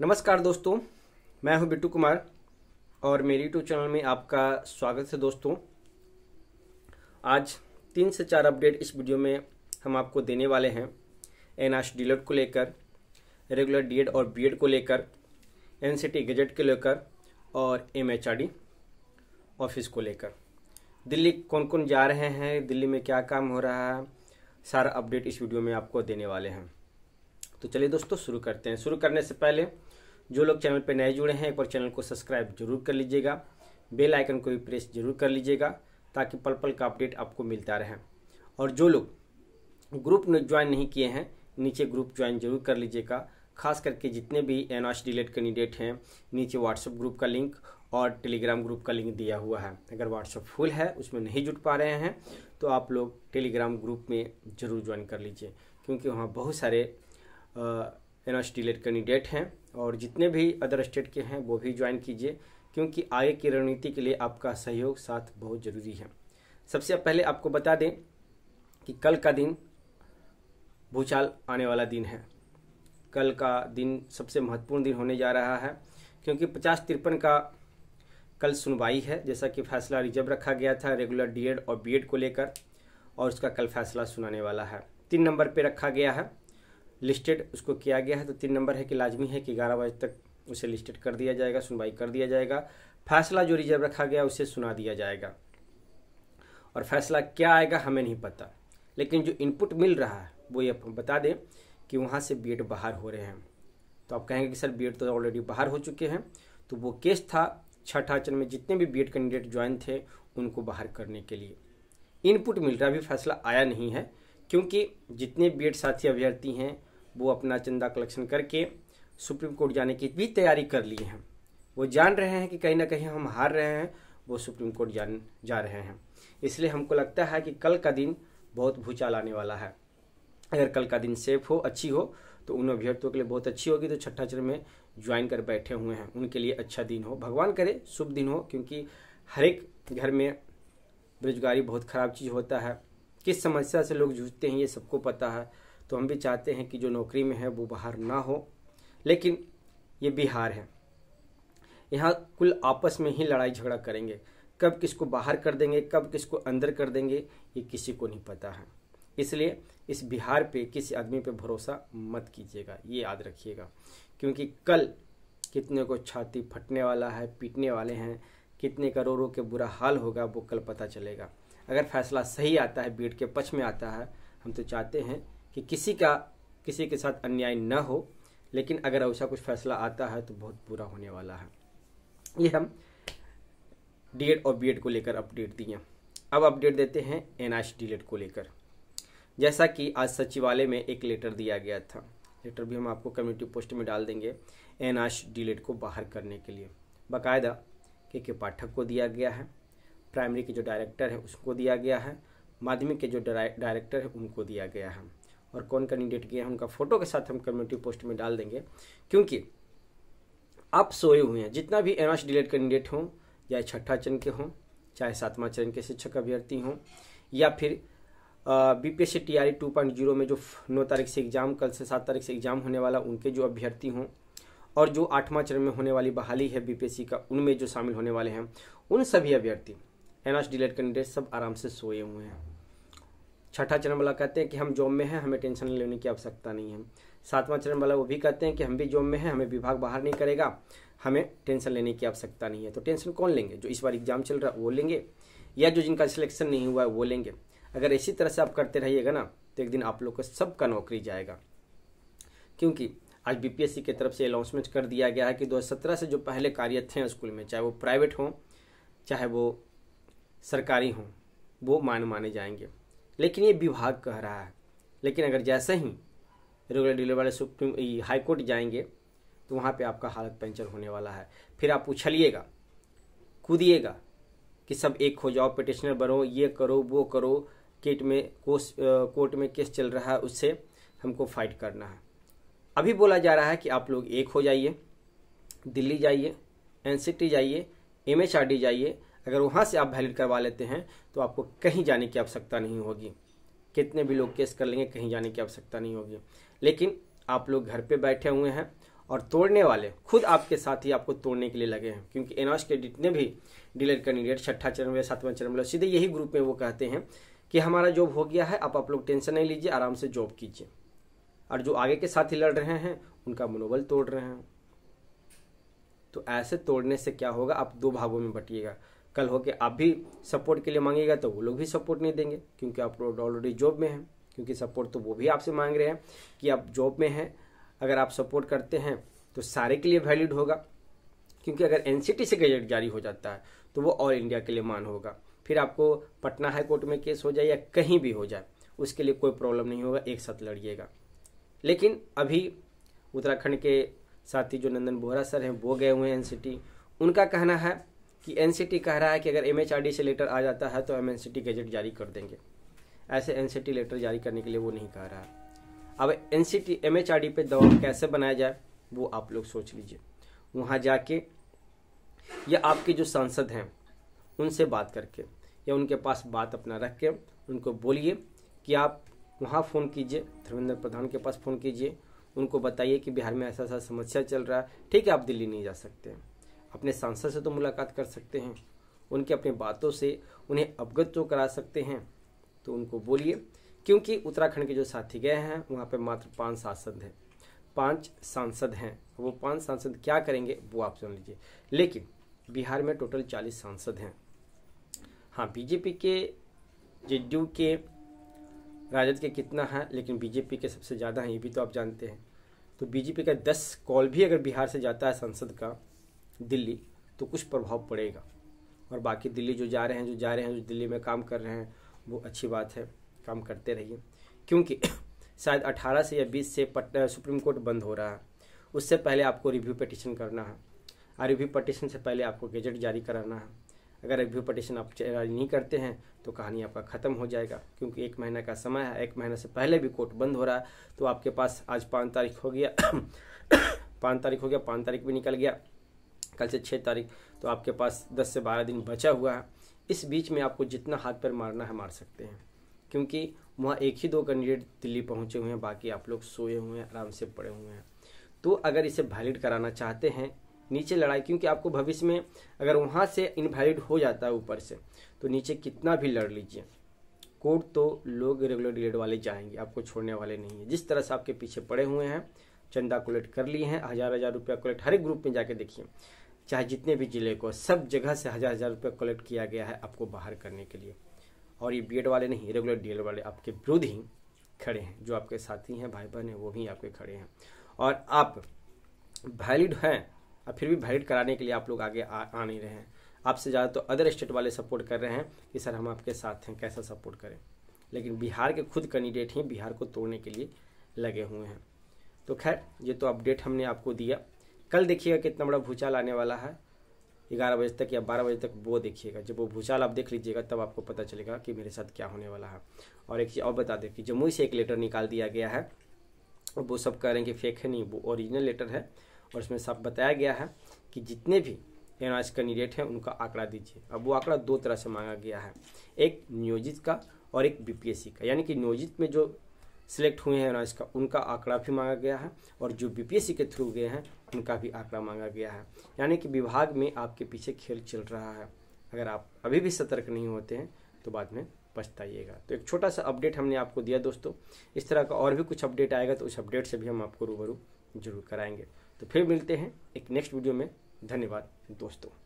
नमस्कार दोस्तों मैं हूं बिट्टू कुमार और मेरे यूट्यूब चैनल में आपका स्वागत है दोस्तों आज तीन से चार अपडेट इस वीडियो में हम आपको देने वाले हैं एन आश डीलर को लेकर रेगुलर डीएड और बीएड को लेकर एन सी टी गजट को लेकर और M H R D office को लेकर दिल्ली कौन कौन जा रहे हैं दिल्ली में क्या काम हो रहा है सारा अपडेट इस वीडियो में आपको देने वाले हैं तो चलिए दोस्तों शुरू करते हैं शुरू करने से पहले जो लोग चैनल पर नए जुड़े हैं एक बार चैनल को सब्सक्राइब जरूर कर लीजिएगा बेल आइकन को भी प्रेस जरूर कर लीजिएगा ताकि पल पल का अपडेट आपको मिलता रहे और जो लोग ग्रुप ज्वाइन नहीं किए हैं नीचे ग्रुप ज्वाइन जरूर कर लीजिएगा खास करके जितने भी एन आर डिलेट कैंडिडेट हैं नीचे व्हाट्सएप ग्रुप का लिंक और टेलीग्राम ग्रुप का लिंक दिया हुआ है अगर व्हाट्सएप फुल है उसमें नहीं जुट पा रहे हैं तो आप लोग टेलीग्राम ग्रुप में ज़रूर ज्वाइन कर लीजिए क्योंकि वहाँ बहुत सारे एन आर कैंडिडेट हैं और जितने भी अदर स्टेट के हैं वो भी ज्वाइन कीजिए क्योंकि आगे की रणनीति के लिए आपका सहयोग साथ बहुत ज़रूरी है सबसे पहले आपको बता दें कि कल का दिन भूचाल आने वाला दिन है कल का दिन सबसे महत्वपूर्ण दिन होने जा रहा है क्योंकि पचास तिरपन का कल सुनवाई है जैसा कि फैसला रिजर्व रखा गया था रेगुलर डीएड और बीएड को लेकर और उसका कल फैसला सुनाने वाला है तीन नंबर पे रखा गया है लिस्टेड उसको किया गया है तो तीन नंबर है कि लाजमी है कि ग्यारह बजे तक उसे लिस्टेड कर दिया जाएगा सुनवाई कर दिया जाएगा फैसला जो रिजर्व रखा गया उसे सुना दिया जाएगा और फैसला क्या आएगा हमें नहीं पता लेकिन जो इनपुट मिल रहा है वो ये बता दें कि वहाँ से बी बाहर हो रहे हैं तो आप कहेंगे कि सर बी तो ऑलरेडी बाहर हो चुके हैं तो वो केस था छठ आचरण में जितने भी बी कैंडिडेट ज्वाइन थे उनको बाहर करने के लिए इनपुट मिल रहा अभी फैसला आया नहीं है क्योंकि जितने बी साथी अभ्यर्थी हैं वो अपना चंदा कलेक्शन करके सुप्रीम कोर्ट जाने की भी तैयारी कर लिए हैं वो जान रहे हैं कि कहीं ना कहीं हम हार रहे हैं वो सुप्रीम कोर्ट जान जा रहे हैं इसलिए हमको लगता है कि कल का दिन बहुत भूचाल आने वाला है अगर कल का दिन सेफ हो अच्छी हो तो उन अभ्यर्थियों के लिए बहुत अच्छी होगी तो छठा चरण में ज्वाइन कर बैठे हुए हैं उनके लिए अच्छा दिन हो भगवान करे शुभ दिन हो क्योंकि हर एक घर में बेरोजगारी बहुत खराब चीज़ होता है किस समस्या से लोग जूझते हैं ये सबको पता है तो हम भी चाहते हैं कि जो नौकरी में है वो बाहर ना हो लेकिन ये बिहार है यहाँ कुल आपस में ही लड़ाई झगड़ा करेंगे कब किसको बाहर कर देंगे कब किसको अंदर कर देंगे ये किसी को नहीं पता है इसलिए इस बिहार पे किसी आदमी पे भरोसा मत कीजिएगा ये याद रखिएगा क्योंकि कल कितने को छाती फटने वाला है पीटने वाले हैं कितने का रो रो के बुरा हाल होगा वो कल पता चलेगा अगर फैसला सही आता है बीट के पक्ष में आता है हम तो चाहते हैं कि किसी का किसी के साथ अन्याय न हो लेकिन अगर ऐसा कुछ फैसला आता है तो बहुत बुरा होने वाला है ये हम डी और बी को लेकर अपडेट दिए अब अपडेट देते हैं एन एच को लेकर जैसा कि आज सचिवालय में एक लेटर दिया गया था लेटर भी हम आपको कम्युनिटी पोस्ट में डाल देंगे एन लेट को बाहर करने के लिए बाकायदा के के पाठक को दिया गया है प्राइमरी के जो डायरेक्टर है उसको दिया गया है माध्यमिक के जो डायरेक्टर है उनको दिया गया है और कौन कैंडिडेट गया उनका फोटो के साथ हम कम्युनिटी पोस्ट में डाल देंगे क्योंकि आप सोए हुए हैं जितना भी एन डिलेट कैंडिडेट हों चाहे छठा चरण के हों चाहे सातवां चरण के शिक्षक अभ्यर्थी हों या फिर B P S C T R two point zero में जो नौ तारीख से एग्जाम कल से सात तारीख से एग्जाम होने वाला उनके जो अभ्यर्थी हों और जो आठवां चरण में होने वाली बहाली है बीपीएससी का उनमें जो शामिल होने वाले हैं उन सभी अभ्यर्थी एन डिलेट कैंडिडेट सब आराम से सोए हुए हैं छठा चरण वाला कहते हैं कि हम जॉब में हैं हमें टेंशन लेने की आवश्यकता नहीं है सातवां चरण वाला वो भी कहते हैं कि हम भी जॉब में हैं हमें विभाग बाहर नहीं करेगा हमें टेंशन लेने की आवश्यकता नहीं है तो टेंशन कौन लेंगे जो इस बार एग्जाम चल रहा है वो लेंगे या जो जिनका सिलेक्शन नहीं हुआ है वो लेंगे अगर इसी तरह से आप करते रहिएगा ना तो एक दिन आप लोग का सबका नौकरी जाएगा क्योंकि आज बीपीएससी की तरफ से अनाउंसमेंट कर दिया गया है कि 2017 से जो पहले कार्य थे स्कूल में चाहे वो प्राइवेट हों चाहे वो सरकारी हों वो मान माने जाएंगे लेकिन ये विभाग कह रहा है लेकिन अगर जैसे ही रेगुलर डीलर वाले सुप्रीम हाईकोर्ट जाएंगे तो वहाँ पे आपका हालत पंचर होने वाला है फिर आप उछलिएगा कूदिएगा कि सब एक हो जाओ पिटिशनर बनो ये करो वो करो केट में कोस कोर्ट में केस चल रहा है उससे हमको फाइट करना है अभी बोला जा रहा है कि आप लोग एक हो जाइए दिल्ली जाइए एनसीटी जाइए एमएचआरडी जाइए अगर वहाँ से आप वैलिड करवा लेते हैं तो आपको कहीं जाने की आवश्यकता नहीं होगी कितने भी लोग केस कर लेंगे कहीं जाने की आवश्यकता नहीं होगी लेकिन आप लोग घर पे बैठे हुए हैं और तोड़ने वाले खुद आपके साथ ही आपको तोड़ने के लिए लगे हैं क्योंकि एनआस के जितने भी डीलर कैंडिडेट छठा चरण में सातवां चरण में सीधे यही ग्रुप में वो कहते हैं कि हमारा जॉब हो गया है आप आप लोग टेंशन नहीं लीजिए आराम से जॉब कीजिए और जो आगे के साथ ही लड़ रहे हैं उनका मनोबल तोड़ रहे हैं तो ऐसे तोड़ने से क्या होगा आप दो भागों में बटिएगा कल होके आप भी सपोर्ट के लिए मांगेगा तो वो लोग भी सपोर्ट नहीं देंगे क्योंकि आप लोग ऑलरेडी जॉब में हैं क्योंकि सपोर्ट तो वो भी आपसे मांग रहे हैं कि आप जॉब में हैं अगर आप सपोर्ट करते हैं तो सारे के लिए वैलिड होगा क्योंकि अगर एन से गजट जारी हो जाता है तो वो ऑल इंडिया के लिए मान होगा फिर आपको पटना हाई कोर्ट में केस हो जाए या कहीं भी हो जाए उसके लिए कोई प्रॉब्लम नहीं होगा एक साथ लड़िएगा लेकिन अभी उत्तराखंड के साथी जो नंदन बोहरा सर हैं वो गए हुए हैं एन उनका कहना है कि एन कह रहा है कि अगर एम से लेटर आ जाता है तो हम एन गैजेट जारी कर देंगे ऐसे एन लेटर जारी करने के लिए वो नहीं कह रहा है अब एन सी टी एम पे दबाव कैसे बनाया जाए वो आप लोग सोच लीजिए वहाँ जाके या आपके जो सांसद हैं उनसे बात करके या उनके पास बात अपना रख के उनको बोलिए कि आप वहाँ फ़ोन कीजिए धर्मेंद्र प्रधान के पास फ़ोन कीजिए उनको बताइए कि बिहार में ऐसा ऐसा समस्या चल रहा है ठीक है आप दिल्ली नहीं जा सकते हैं अपने सांसद से तो मुलाकात कर सकते हैं उनके अपनी बातों से उन्हें अवगत तो करा सकते हैं तो उनको बोलिए क्योंकि उत्तराखंड के जो साथी गए हैं वहाँ पर मात्र पाँच सांसद हैं पाँच सांसद हैं वो पाँच सांसद क्या करेंगे वो आप सुन लीजिए लेकिन बिहार में टोटल चालीस सांसद हैं हाँ बीजेपी के जेडीयू के राजद के कितना है लेकिन बीजेपी के सबसे ज़्यादा हैं ये भी तो आप जानते हैं तो बीजेपी का दस कॉल भी अगर बिहार से जाता है संसद का दिल्ली तो कुछ प्रभाव पड़ेगा और बाकी दिल्ली जो जा रहे हैं जो जा रहे हैं जो दिल्ली में काम कर रहे हैं वो अच्छी बात है काम करते रहिए क्योंकि शायद 18 से या 20 से पटना सुप्रीम कोर्ट बंद हो रहा है उससे पहले आपको रिव्यू पटिशन करना है और रिव्यू पटिशन से पहले आपको गेजेट जारी कराना है अगर रिव्यू पटिशन आप जारी नहीं करते हैं तो कहानी आपका ख़त्म हो जाएगा क्योंकि एक महीने का समय है एक महीने से पहले भी कोर्ट बंद हो रहा है तो आपके पास आज पाँच तारीख हो गया पाँच तारीख हो गया पाँच तारीख भी निकल गया कल से छः तारीख तो आपके पास दस से बारह दिन बचा हुआ है इस बीच में आपको जितना हाथ पर मारना है मार सकते हैं क्योंकि वहाँ एक ही दो कैंडिडेट दिल्ली पहुँचे हुए हैं बाकी आप लोग सोए हुए हैं आराम से पड़े हुए हैं तो अगर इसे वैलिड कराना चाहते हैं नीचे लड़ाई क्योंकि आपको भविष्य में अगर वहाँ से इनवैलिड हो जाता है ऊपर से तो नीचे कितना भी लड़ लीजिए कोर्ट तो लोग रेगुलर डिलेट वाले जाएंगे आपको छोड़ने वाले नहीं है जिस तरह से आपके पीछे पड़े हुए हैं चंदा कलेक्ट कर लिए हैं हज़ार हज़ार रुपया कलेक्ट हर एक ग्रुप में जाके देखिए चाहे जितने भी ज़िले को सब जगह से हज़ार हज़ार रुपये कलेक्ट किया गया है आपको बाहर करने के लिए और ये बी वाले नहीं रेगुलर डी वाले आपके विरुद्ध ही खड़े हैं जो आपके साथी हैं भाई बहन हैं वो भी आपके खड़े हैं और आप वैलिड हैं और फिर भी वैलिड कराने के लिए आप लोग आगे आ, आ नहीं रहे हैं आपसे ज़्यादा तो अदर स्टेट वाले सपोर्ट कर रहे हैं कि सर हम आपके साथ हैं कैसा सपोर्ट करें लेकिन बिहार के खुद कैंडिडेट ही बिहार को तोड़ने के लिए लगे हुए हैं तो खैर ये तो अपडेट हमने आपको दिया कल देखिएगा कितना बड़ा भूचाल आने वाला है ग्यारह बजे तक या बारह बजे तक वो देखिएगा जब वो भूचाल आप देख लीजिएगा तब आपको पता चलेगा कि मेरे साथ क्या होने वाला है और एक चीज़ और बता दें कि जम्मू से एक लेटर निकाल दिया गया है वो सब कह रहे हैं कि फेक है नहीं वो ओरिजिनल लेटर है और उसमें सब बताया गया है कि जितने भी एन आज कैंडिडेट हैं उनका आंकड़ा दीजिए अब वो आंकड़ा दो तरह से मांगा गया है एक नियोजित का और एक बी का यानी कि नियोजित में जो सिलेक्ट हुए हैं ना इसका उनका आंकड़ा भी मांगा गया है और जो बीपीएससी के थ्रू गए हैं उनका भी आंकड़ा मांगा गया है यानी कि विभाग में आपके पीछे खेल चल रहा है अगर आप अभी भी सतर्क नहीं होते हैं तो बाद में पछताइएगा तो एक छोटा सा अपडेट हमने आपको दिया दोस्तों इस तरह का और भी कुछ अपडेट आएगा तो उस अपडेट से भी हम आपको रूबरू जरूर कराएंगे तो फिर मिलते हैं एक नेक्स्ट वीडियो में धन्यवाद दोस्तों